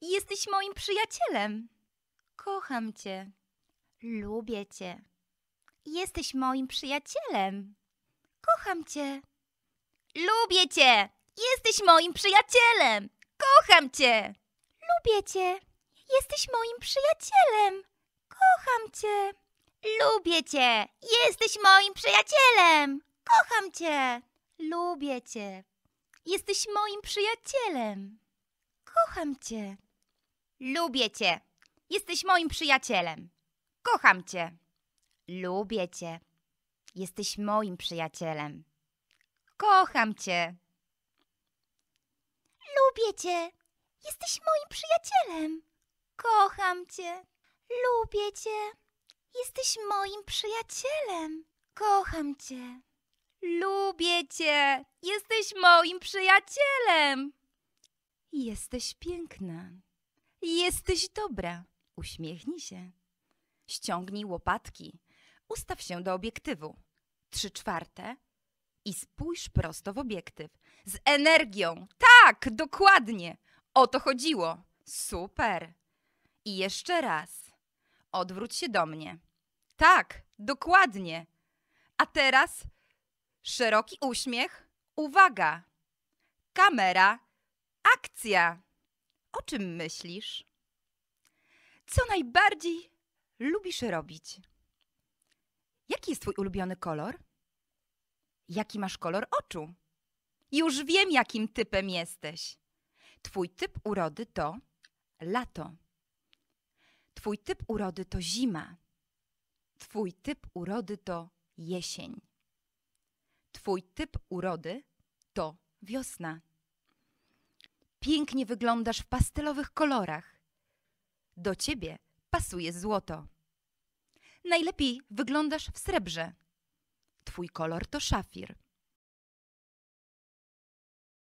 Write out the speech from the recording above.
Jesteś moim przyjacielem. Kocham cię. Lubię cię. Jesteś moim przyjacielem. Kocham cię. Lubię cię. Jesteś moim przyjacielem. Kocham cię. Lubię cię. Jesteś moim przyjacielem. Kocham cię. Lubię cię. Jesteś moim przyjacielem. Kocham cię. Lubię cię. Jesteś moim przyjacielem. Kocham cię. Lubię cię. Jesteś moim przyjacielem. Kocham cię. Lubię cię. Jesteś moim przyjacielem. Kocham cię. Lubię cię. Jesteś moim przyjacielem. Kocham cię. Lubię cię. Jesteś moim przyjacielem. Kocham cię. Lubię cię. Jesteś moim przyjacielem. Jesteś piękna. Jesteś dobra. Uśmiechnij się. Ściągnij łopatki. Ustaw się do obiektywu. Trzy czwarte i spójrz prosto w obiektyw. Z energią. Tak, dokładnie. O to chodziło. Super. I jeszcze raz. Odwróć się do mnie. Tak, dokładnie. A teraz szeroki uśmiech. Uwaga. Kamera. Akcja. O czym myślisz? Co najbardziej lubisz robić? Jaki jest twój ulubiony kolor? Jaki masz kolor oczu? Już wiem, jakim typem jesteś. Twój typ urody to lato. Twój typ urody to zima. Twój typ urody to jesień. Twój typ urody to wiosna pięknie wyglądasz w pastelowych kolorach. Do ciebie pasuje złoto. Najlepiej wyglądasz w srebrze. Twój kolor to szafir.